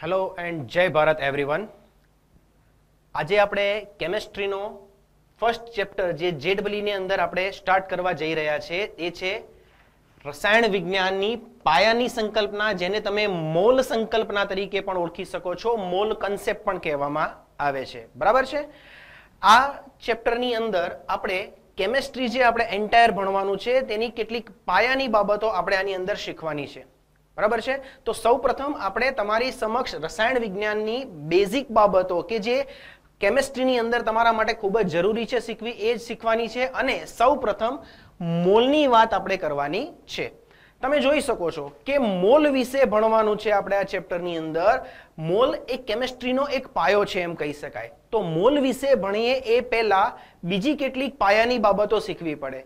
hello and જય Bharat everyone આજે આપણે કેમેસ્ટ્રીનો ફર્સ્ટ ચેપ્ટર જે જેડબલીની e અંદર આપણે સ્ટાર્ટ કરવા જઈ રહ્યા છે એ છે રસાયણ વિજ્ઞાનની પાયાની સંકલ્પના જેને તમે મોલ સંકલ્પના તરીકે પણ ઓળખી શકો છો મોલ કન્સેપ્ટ પણ કહેવામાં આવે છે બરાબર છે આ ચેપ્ટરની અંદર આપણે કેમેસ્ટ્રી જે આપણે એન્ટાયર ભણવાનું છે તેની કેટલીક પાયાની બાબતો આપણે આની અંદર શીખવાની છે બરાબર છે તો સૌપ્રથમ આપણે તમારી સમક્ષ રસાયણ વિજ્ઞાનની બેઝિક બાબતો કે જે કેમેસ્ટ્રીની અંદર તમારા માટે ખૂબ જ જરૂરી છે શીખવી એ જ શીખવાની છે અને સૌપ્રથમ મોલની વાત આપણે કરવાની છે તમે જોઈ શકો છો કે મોલ વિશે ભણવાનું છે આપણે આ ચેપ્ટરની અંદર મોલ એ કેમેસ્ટ્રીનો એક પાયો છે એમ કહી શકાય તો મોલ વિશે ભણીએ એ પહેલાં બીજી કેટલીક પાયાની બાબતો શીખવી પડે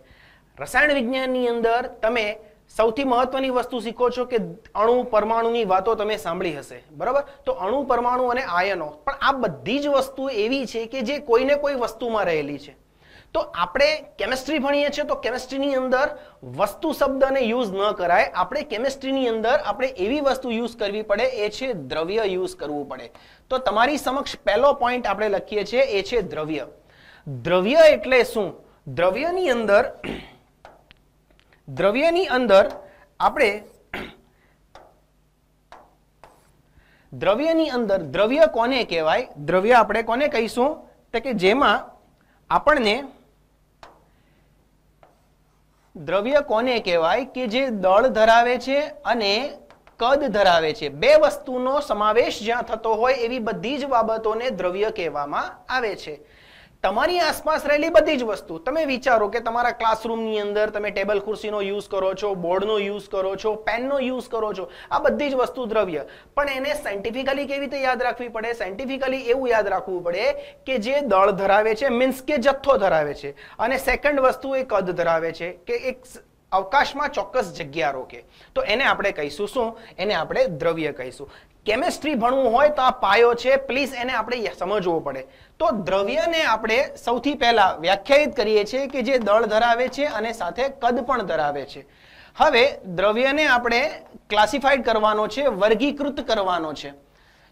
રસાયણ વિજ્ઞાનની અંદર તમે સૌથી મહત્વની વસ્તુ શીખો છો કે અણુ પરમાણુની વાતો તમે સાંભળી હશે બરાબર તો અણુ પરમાણુ અને આયનો પણ આ બધી જ વસ્તુ એવી છે કે જે કોઈને કોઈ વસ્તુમાં રહેલી છે તો આપણે કેમેસ્ટ્રી ભણીએ છીએ તો કેમેસ્ટ્રીની અંદર વસ્તુ શબ્દને યુઝ ન કરાય આપણે કેમેસ્ટ્રીની અંદર આપણે એવી વસ્તુ યુઝ કરવી પડે એ છે દ્રવ્ય યુઝ કરવું પડે તો તમારી સમક્ષ પહેલો પોઈન્ટ આપણે લખીએ છીએ એ છે દ્રવ્ય દ્રવ્ય એટલે શું દ્રવ્યની અંદર દ્રવ્યની અંદર આપણે દ્રવ્યની અંદર દ્રવ્ય કોને કહેવાય દ્રવ્ય આપણે કોને કહીશું તો કે જેમાં આપણને દ્રવ્ય કોને કહેવાય કે જે દળ ધરાવે છે અને કદ ધરાવે છે બે વસ્તુનો સમાવેશ જ્યાં થતો હોય એવી બધી જ બાબતોને દ્રવ્ય કહેવામાં આવે છે તમારી આસપાસ રહેલી બધી જ વસ્તુ તમે વિચારો કે તમારા ક્લાસરૂમની અંદર તમે ટેબલ ખુરશીનો યુઝ કરો છો બોર્ડનો યુઝ કરો છો પેનનો યુઝ કરો છો આ બધી જ વસ્તુ દ્રવ્ય પણ એને સાયન્ટિફિકલી કેવી રીતે યાદ રાખવી પડે સાયન્ટિફિકલી એવું યાદ રાખવું પડે કે જે દળ ધરાવે છે મીન્સ કે જથ્થો ધરાવે છે અને સેકન્ડ વસ્તુ એ કદ ધરાવે છે કે એક અવકાશમાં ચોક્કસ જગ્યા રોકે તો એને આપણે કહીશું શું એને આપણે દ્રવ્ય કહીશું કેમેસ્ટ્રી ભણવું હોય તો આ પાયો છે પ્લીઝ એને આપણે સમજવો પડે તો દ્રવ્યને આપણે સૌથી પહેલા વ્યાખ્યાયિત કરીએ છીએ કે જે દળ ધરાવે છે અને સાથે કદ પણ ધરાવે છે હવે દ્રવ્યને આપણે ક્લાસિફાઈડ કરવાનો છે વર્ગીકૃત કરવાનો છે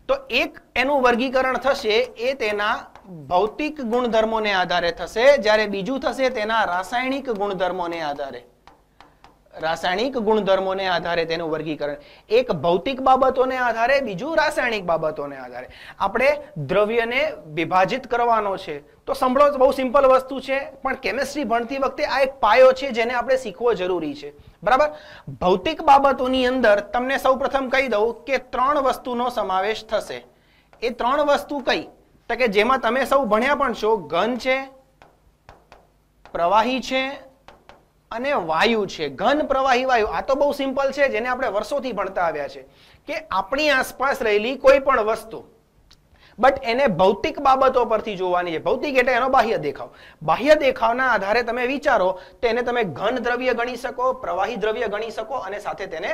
તો એક એનું વર્ગીકરણ થશે એ તેના ભૌતિક ગુણધર્મોને આધારે થશે જ્યારે બીજું થશે તેના રાસાયણિક ગુણધર્મોને આધારે રાસાયણિક ગુણધર્મોને આધારે તેનું વર્ગીકરણ એક ભૌતિક બાબતોને આધારે બીજું રાસાયણિક બાબતોને આધારે આપણે દ્રવ્યને વિભાજિત કરવાનો છે તો સંભળો બહુ સિમ્પલ વસ્તુ છે પણ કેમેસ્ટ્રી ભણતી વખતે આ એક પાયો છે જેને આપણે શીખવો જરૂરી છે બરાબર ભૌતિક બાબતોની અંદર તમને સૌ પ્રથમ કહી દઉં કે ત્રણ વસ્તુનો સમાવેશ થશે એ ત્રણ વસ્તુ કઈ તો કે જેમાં તમે સૌ ભણ્યા પણ છો ઘન છે પ્રવાહી છે અને વાયુ છે ઘન પ્રવાહી વાયુ આ તો બહુ સિમ્પલ છે જેને આપણે વર્ષોથી ભણતા આવ્યા છે કે આપણી આસપાસ રહેલી કોઈ પણ વસ્તુ બટ એને ભૌતિક બાબતો પરથી જોવાની છે ભૌતિક એટલે એનો બાહ્ય દેખાવ બાહ્ય દેખાવના આધારે તમે વિચારો તો એને તમે ઘન દ્રવ્ય ગણી શકો પ્રવાહી દ્રવ્ય ગણી શકો અને સાથે તેને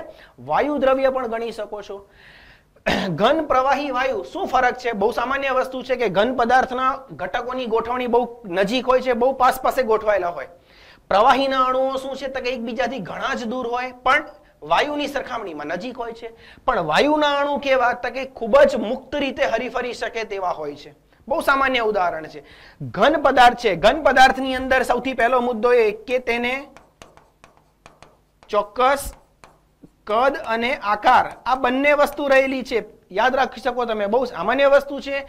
વાયુ દ્રવ્ય પણ ગણી શકો છો ઘન પ્રવાહી વાયુ શું ફરક છે બહુ સામાન્ય વસ્તુ છે કે ઘન પદાર્થના ઘટકોની ગોઠવણી બહુ નજીક હોય છે બહુ પાસ પાસે ગોઠવાયેલા હોય પ્રવાહીના અણુઓ શું છે તો કે એકબીજાથી ઘણા જ દૂર હોય પણ વાયુની સરખામણીમાં નજીક હોય છે પણ વાયુના અણુ કેવા તો કે ખૂબ જ મુક્ત રીતે હરીફરી શકે તેવા હોય છે બહુ સામાન્ય ઉદાહરણ છે ઘન પદાર્થ છે ઘન પદાર્થની અંદર સૌથી પહેલો મુદ્દો એ કે તેને ચોક્કસ કદ અને આકાર આ બંને વસ્તુ રહેલી છે યાદ રાખી શકો તમે બહુ સામાન્ય વસ્તુ છે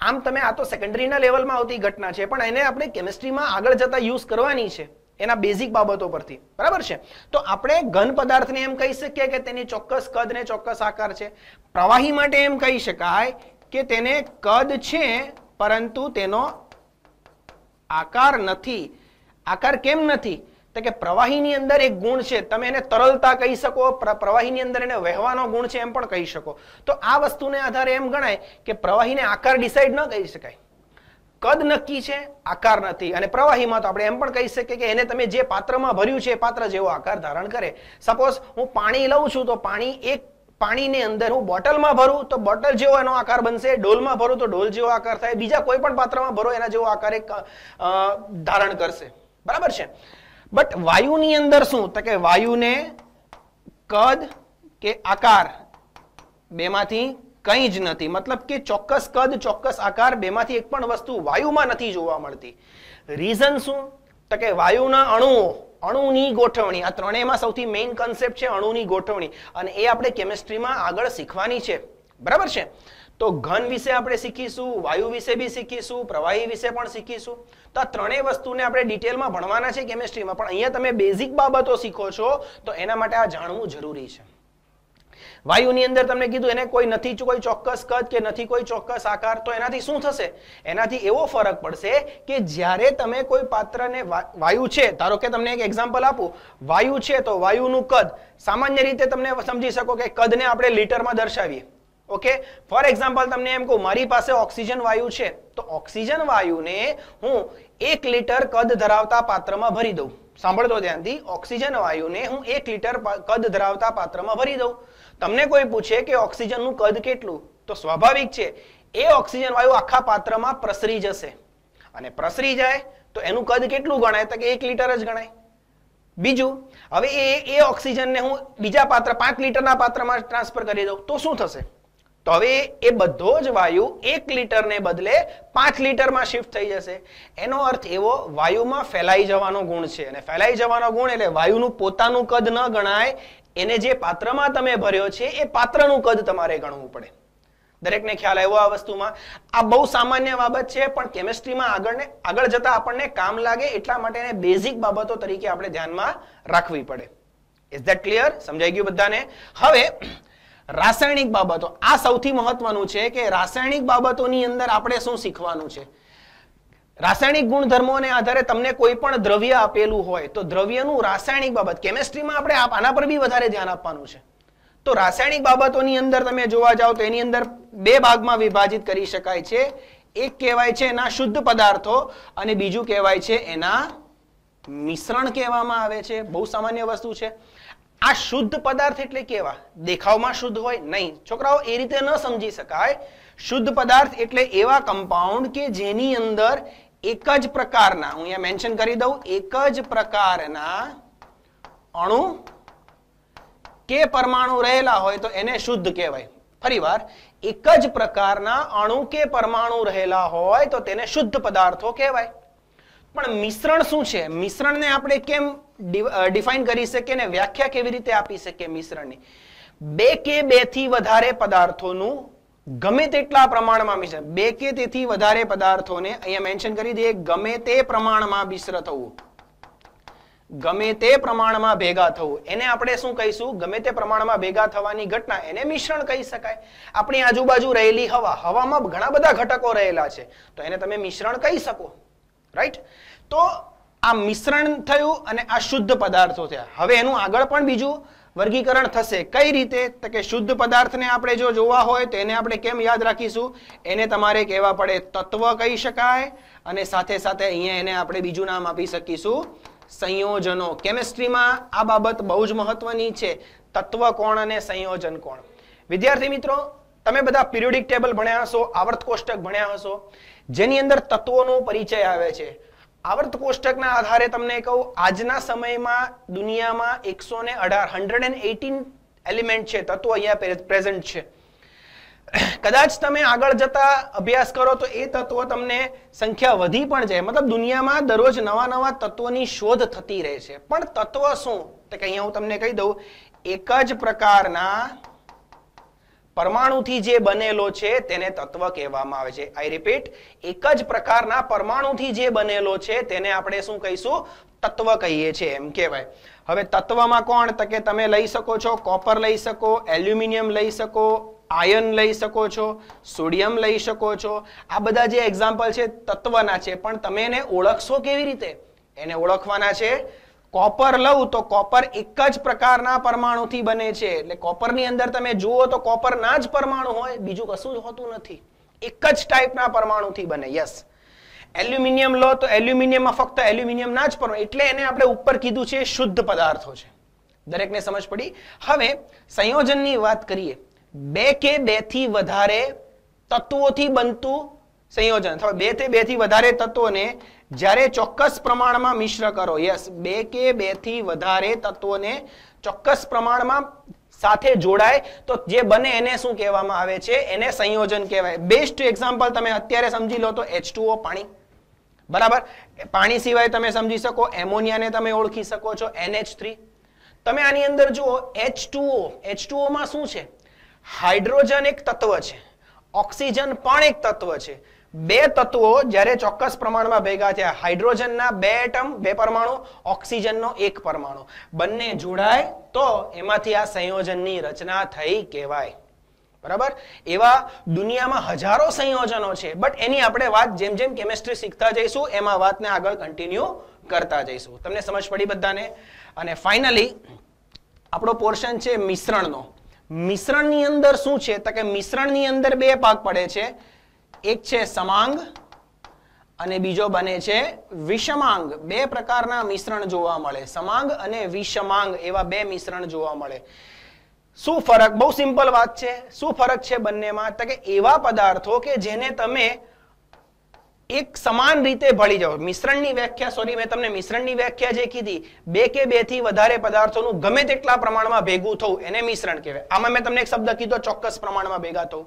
આમ તમે આ તો સેકન્ડરીના લેવલમાં આવતી ઘટના છે પણ એને આપણે કેમિસ્ટ્રીમાં આગળ જતા યુઝ કરવાની છે એના બેઝિક બાબતો પરથી બરાબર છે તો આપણે ઘન પદાર્થને એમ કહી શકીએ કે તેની ચોક્કસ કદ ને ચોક્કસ આકાર છે પ્રવાહી માટે એમ કહી શકાય કે તેને કદ છે પરંતુ તેનો આકાર નથી આકાર કેમ નથી તો કે પ્રવાહીની અંદર એક ગુણ છે તમે એને તરલતા કહી શકો પ્રવાહીની અંદર એને વહેવાનો ગુણ છે એમ પણ કહી શકો તો આ વસ્તુને આધારે એમ ગણાય કે પ્રવાહીને આકાર ડિસાઇડ ન કરી શકાય કદ નક્કી છે આકાર નથી અને પ્રવાહીમાં તો આપણે એમ પણ કહી શકીએ કે એને તમે જે પાત્રમાં ભર્યું છે એ પાત્ર જેવો આકાર ધારણ કરે સપોઝ હું પાણી લઉં છું તો પાણી એક પાણીની અંદર હું બોટલમાં ભરું તો બોટલ જેવો એનો આકાર બનશે ડોલમાં ભરું તો ડોલ જેવો આકાર થાય બીજા કોઈ પણ પાત્રમાં ભરો એના જેવો આકાર એક ધારણ કરશે બરાબર છે બટ વાયુની અંદર શું તો કે વાયુને કદ કે આકાર બેમાંથી કંઈ જ નથી મતલબ કે ચોક્કસ કદ ચોક્કસ આકાર બેમાંથી એક પણ વસ્તુ વાયુમાં નથી જોવા મળતી રીઝન શું તો કે વાયુના અણુઓ અણુની ગોઠવણી આ ત્રણેયમાં સૌથી મેઇન કન્સેપ્ટ છે અણુની ગોઠવણી અને એ આપણે કેમિસ્ટ્રીમાં આગળ શીખવાની છે બરાબર છે તો ઘન વિશે આપણે શીખીશું વાયુ વિશે બી શીખીશું પ્રવાહી વિશે પણ શીખીશું તો આ ત્રણેય વસ્તુને આપણે ડિટેલમાં ભણવાના છે કેમિસ્ટ્રીમાં પણ અહીંયા તમે બેઝિક બાબતો શીખો છો તો એના માટે આ જાણવું જરૂરી છે વાયુની અંદર તમને કીધું એને કોઈ નથી કોઈ ચોક્કસ કદ કે નથી કોઈ ચોક્કસ આકાર તો એનાથી શું થશે એનાથી એવો ફરક પડશે કે જ્યારે તમે કોઈ પાત્રને વાયુ છે ધારો કે તમને એક એક્ઝામ્પલ આપું વાયુ છે તો વાયુનું કદ સામાન્ય રીતે તમને સમજી શકો કે કદને આપણે લીટરમાં દર્શાવીએ ઓકે ફોર એક્ઝામ્પલ તમને એમ કહું મારી પાસે ઓક્સિજન વાયુ છે તો ઓક્સિજન વાયુને હું એક લિટર કદ ધરાવતા પાત્રમાં ભરી દઉં સાંભળતો ધ્યાનથી ઓક્સિજન વાયુને હું એક લિટર કદ ધરાવતા પાત્રમાં ભરી દઉં તમને કોઈ પૂછે કે ઓક્સિજનનું કદ કેટલું તો સ્વાભાવિક છે એ ઓક્સિજન વાયુ આખા પાત્રમાં પ્રસરી જશે અને પ્રસરી જાય તો એનું કદ કેટલું ગણાય તો કે એક લિટર જ ગણાય બીજું હવે એ એ ઓક્સિજનને હું બીજા પાત્ર પાંચ લિટરના પાત્રમાં ટ્રાન્સફર કરી દઉં તો શું થશે તો હવે એ બધો જ વાયુ એક લીટરને બદલે પાંચ લીટરમાં શિફ્ટ થઈ જશે એનો અર્થ એવો વાયુમાં ફેલાઈ જવાનો ગુણ છે અને ફેલાઈ જવાનો ગુણ એટલે વાયુનું પોતાનું કદ ન ગણાય એને જે પાત્રમાં તમે ભર્યો છે એ પાત્રનું કદ તમારે ગણવું પડે દરેકને ખ્યાલ આવ્યો આ વસ્તુમાં આ બહુ સામાન્ય બાબત છે પણ કેમિસ્ટ્રીમાં આગળને આગળ જતા આપણને કામ લાગે એટલા માટે એને બેઝિક બાબતો તરીકે આપણે ધ્યાનમાં રાખવી પડે ઇઝ ધેટ ક્લિયર સમજાઈ ગયું બધાને હવે રાસાયણિક બાબતો આ સૌથી મહત્વનું છે કે રાસાયણિક બાબતોની અંદર આપણે શું શીખવાનું છે રાસાયણિક ગુણધર્મોને આધારે તમને કોઈ પણ દ્રવ્ય આપેલું હોય તો દ્રવ્યનું રાસાયણિક બાબત કેમેસ્ટ્રીમાં આપણે આના પર બી વધારે ધ્યાન આપવાનું છે તો રાસાયણિક બાબતોની અંદર તમે જોવા જાઓ તો એની અંદર બે ભાગમાં વિભાજિત કરી શકાય છે એક કહેવાય છે એના શુદ્ધ પદાર્થો અને બીજું કહેવાય છે એના મિશ્રણ કહેવામાં આવે છે બહુ સામાન્ય વસ્તુ છે આ શુદ્ધ પદાર્થ એટલે કેવા દેખાવમાં શુદ્ધ હોય નહીં છોકરાઓ એ રીતે ન સમજી શકાય શુદ્ધ પદાર્થ એટલે એવા કમ્પાઉન્ડ કે જેની અંદર એક જ પ્રકારના હું અહીંયા મેન્શન કરી દઉં એક જ પ્રકારના અણુ કે પરમાણુ રહેલા હોય તો એને શુદ્ધ કહેવાય ફરીવાર એક જ પ્રકારના અણુ કે પરમાણુ રહેલા હોય તો તેને શુદ્ધ પદાર્થો કહેવાય પણ મિશ્રણ શું છે મિશ્રણને આપણે કેમ ડિફાઈન કરી શકીએ ને વ્યાખ્યા કેવી રીતે આપી શકીએ મિશ્રણની બે કે બે થી વધારે પદાર્થોનું ગમે તેટલા પ્રમાણમાં મિશ્ર બે કે તેથી વધારે પદાર્થોને અહીંયા મેન્શન કરી દઈએ ગમે તે પ્રમાણમાં મિશ્ર થવું ગમે તે પ્રમાણમાં ભેગા થવું એને આપણે શું કહીશું ગમે તે પ્રમાણમાં ભેગા થવાની ઘટના એને મિશ્રણ કહી શકાય આપણી આજુબાજુ રહેલી હવા હવામાં ઘણા બધા ઘટકો રહેલા છે તો એને તમે મિશ્રણ કહી શકો રાઈટ તો આ મિશ્રણ થયું અને આ શુદ્ધ પદાર્થો થયા હવે એનું આગળ પણ બીજું વર્ગીકરણ થશે કઈ રીતે તો કે શુદ્ધ પદાર્થને આપણે જો જોવા હોય તો એને આપણે કેમ યાદ રાખીશું એને તમારે કહેવા પડે તત્વ કહી શકાય અને સાથે સાથે અહીંયા એને આપણે બીજું નામ આપી શકીશું સંયોજનો કેમેસ્ટ્રીમાં આ બાબત બહુ જ મહત્વની છે તત્વ કોણ અને સંયોજન કોણ વિદ્યાર્થી મિત્રો તમે બધા પિરિયોડિક ટેબલ ભણ્યા હશો આવર્ત કોષ્ટક ભણ્યા હશો જેની અંદર તત્વોનો પરિચય આવે છે આવર્ત કોષ્ટકના આધારે તમને કહું આજના સમયમાં દુનિયામાં એકસો ને અઢાર હંડ્રેડ એન્ડ એટીન એલિમેન્ટ છે તત્વો અહીંયા પ્રેઝન્ટ છે કદાચ તમે આગળ જતા અભ્યાસ કરો તો એ તત્વો તમને સંખ્યા વધી પણ જાય મતલબ દુનિયામાં દરરોજ નવા નવા તત્વોની શોધ થતી રહે છે પણ તત્વ શું તો કે અહીંયા હું તમને કહી દઉં એક જ પ્રકારના પરમાણુથી જે બનેલો છે તેને તત્વ કહેવામાં આવે છે આઈ રિપીટ એક જ પ્રકારના પરમાણુથી જે બનેલો છે તેને આપણે શું કહીશું તત્વ કહીએ છીએ એમ કહેવાય હવે તત્વમાં કોણ તો કે તમે લઈ શકો છો કોપર લઈ શકો એલ્યુમિનિયમ લઈ શકો આયન લઈ શકો છો સોડિયમ લઈ શકો છો આ બધા જે એક્ઝામ્પલ છે તત્વના છે પણ તમે એને ઓળખશો કેવી રીતે એને ઓળખવાના છે કોપર લઉં તો કોપર એક જ પ્રકારના પરમાણુથી બને છે એટલે કોપરની અંદર તમે જુઓ તો કોપરના જ પરમાણુ હોય બીજું કશું જ હોતું નથી એક જ ટાઈપના પરમાણુથી બને યસ એલ્યુમિનિયમ લો તો એલ્યુમિનિયમમાં ફક્ત એલ્યુમિનિયમના જ પરમાણુ એટલે એને આપણે ઉપર કીધું છે શુદ્ધ પદાર્થો છે દરેકને સમજ પડી હવે સંયોજનની વાત કરીએ બે કે બેથી વધારે તત્વોથી બનતું સંયોજન અથવા બે થી બે થી વધારે તત્વોને જ્યારે ચોક્કસ પ્રમાણમાં મિશ્ર કરો યસ બે કે બે થી વધારે તત્વોને ચોક્કસ પ્રમાણમાં સાથે જોડાય તો જે બને એને શું કહેવામાં આવે છે એને સંયોજન કહેવાય બેસ્ટ એક્ઝામ્પલ તમે અત્યારે સમજી લો તો એચ પાણી બરાબર પાણી સિવાય તમે સમજી શકો એમોનિયાને તમે ઓળખી શકો છો એનએચ થ્રી તમે આની અંદર જુઓ એચ ટુઓ એચ ટુઓમાં શું છે હાઇડ્રોજન એક તત્વ છે ઓક્સિજન પણ એક તત્વ છે બે તત્વો જ્યારે ચોક્કસ પ્રમાણમાં ભેગા થયા હાઇડ્રોજનના બે એટમ બે પરમાણુ ઓક્સિજનનો એક પરમાણુ બંને જોડાય તો એમાંથી આ સંયોજનની રચના થઈ કહેવાય બરાબર એવા દુનિયામાં હજારો સંયોજનો છે બટ એની આપણે વાત જેમ જેમ કેમેસ્ટ્રી શીખતા જઈશું એમાં વાતને આગળ કન્ટિન્યુ કરતા જઈશું તમને સમજ પડી બધાને અને ફાઇનલી આપણો પોર્શન છે મિશ્રણનો મિશ્રણની અંદર શું છે તો કે મિશ્રણની અંદર બે ભાગ પડે છે એક છે સમાંગ અને બીજો બને છે વિષમાંગ બે પ્રકારના મિશ્રણ જોવા મળે સમાંગ અને વિષમાંગ એવા બે મિશ્રણ જોવા મળે શું ફરક બહુ સિમ્પલ વાત છે શું ફરક છે બંનેમાં તો કે એવા પદાર્થો કે જેને તમે એક સમાન રીતે ભળી જાઓ મિશ્રણની વ્યાખ્યા સોરી મેં તમને મિશ્રણની વ્યાખ્યા જે કીધી બે કે બે થી વધારે પદાર્થોનું ગમે તેટલા પ્રમાણમાં ભેગું થવું એને મિશ્રણ કહેવાય આમાં મેં તમને એક શબ્દ કીધો ચોક્કસ પ્રમાણમાં ભેગા થવું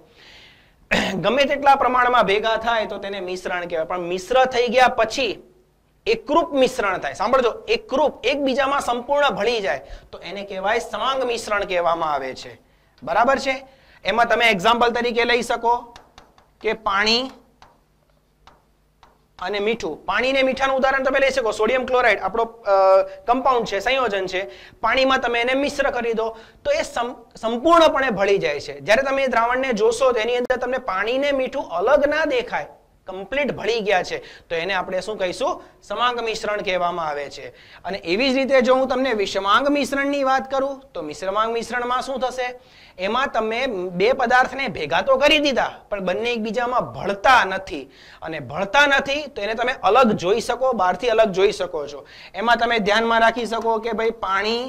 ગમે તેટલા પ્રમાણમાં ભેગા થાય તો તેને મિશ્રણ કહેવાય પણ મિશ્ર થઈ ગયા પછી એકરૂપ મિશ્રણ થાય સાંભળજો એકરૂપ એકબીજામાં સંપૂર્ણ ભળી જાય તો એને કહેવાય સમાંગ મિશ્રણ કહેવામાં આવે છે બરાબર છે એમાં તમે એક્ઝામ્પલ તરીકે લઈ શકો કે પાણી અને મીઠું પાણીને મીઠાનું ઉદાહરણ તમે લઈ શકો સોડિયમ ક્લોરાઇડ આપણો કમ્પાઉન્ડ છે સંયોજન છે પાણીમાં તમે એને મિશ્ર કરી દો તો એ સંપૂર્ણપણે ભળી જાય છે જ્યારે તમે એ દ્રાવણને જોશો તો એની અંદર તમને પાણીને મીઠું અલગ ના દેખાય કમ્પ્લીટ ભળી ગયા છે તો એને આપણે શું કહીશું સમાંગ મિશ્રણ કહેવામાં આવે છે અને એવી જ રીતે જો હું તમને વિષમાંગ મિશ્રણની વાત કરું તો મિશ્રમાંગ મિશ્રણમાં શું થશે એમાં તમે બે પદાર્થને ભેગા તો કરી દીધા પણ બંને એકબીજામાં ભળતા નથી અને ભળતા નથી તો એને તમે અલગ જોઈ શકો બહારથી અલગ જોઈ શકો છો એમાં તમે ધ્યાનમાં રાખી શકો કે ભાઈ પાણી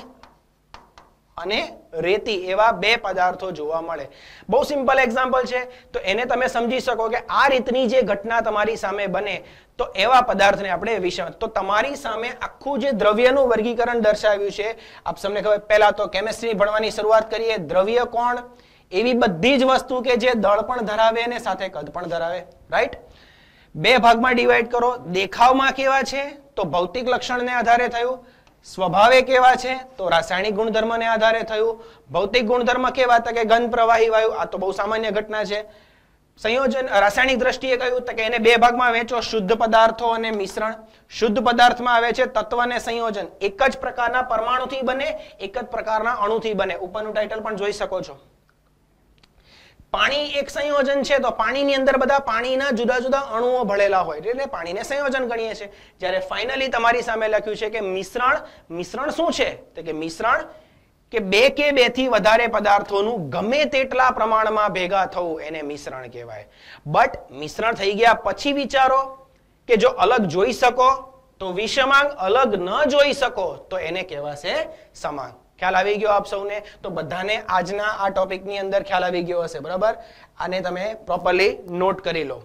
અને રેતી એવા બે પદાર્થો જોવા મળે બહુ સિમ્પલ એક્ઝામ્પલ છે તો એને તમે સમજી શકો કે આ રીતની જે ઘટના તમારી સામે બને તો એવા પદાર્થને આપણે વિષમ તો તમારી સામે આખું જે દ્રવ્યનું વર્ગીકરણ દર્શાવ્યું છે આપ સમને ખબર પહેલા તો કેમેસ્ટ્રી ભણવાની શરૂઆત કરીએ દ્રવ્ય કોણ એવી બધી જ વસ્તુ કે જે દળ પણ ધરાવે અને સાથે કદ પણ ધરાવે રાઈટ બે ભાગમાં ડિવાઈડ કરો દેખાવમાં કેવા છે તો ભૌતિક લક્ષણને આધારે થયું સ્વભાવે કેવા છે તો રાસાયણિક ગુણધર્મને આધારે થયું ભૌતિક ગુણધર્મ કેવા તો કે ઘન પ્રવાહી વાયુ આ તો બહુ સામાન્ય ઘટના છે સંયોજન રાસાયણિક દ્રષ્ટિએ કહ્યું તો કે એને બે ભાગમાં વેચો શુદ્ધ પદાર્થો અને મિશ્રણ શુદ્ધ પદાર્થમાં આવે છે તત્વ અને સંયોજન એક જ પ્રકારના પરમાણુથી બને એક જ પ્રકારના અણુથી બને ઉપરનું ટાઇટલ પણ જોઈ શકો છો પાણી એક સંયોજન છે તો પાણીની અંદર બધા પાણીના જુદા જુદા અણુઓ ભળેલા હોય એટલે પાણીને સંયોજન ગણીએ છીએ જ્યારે ફાઇનલી તમારી સામે લખ્યું છે કે મિશ્રણ મિશ્રણ શું છે તો કે મિશ્રણ કે બે કે બે થી વધારે પદાર્થોનું ગમે તેટલા પ્રમાણમાં ભેગા થવું એને મિશ્રણ કહેવાય બટ મિશ્રણ થઈ ગયા પછી વિચારો કે જો અલગ જોઈ શકો તો વિષમાંગ અલગ ન જોઈ શકો તો એને કહેવાશે સમાંગ ખ્યાલ આવી ગયો આપ સૌને તો બધાને આજના આ ટોપિકની અંદર ખ્યાલ આવી ગયો હશે બરાબર આને તમે પ્રોપરલી નોટ કરી લો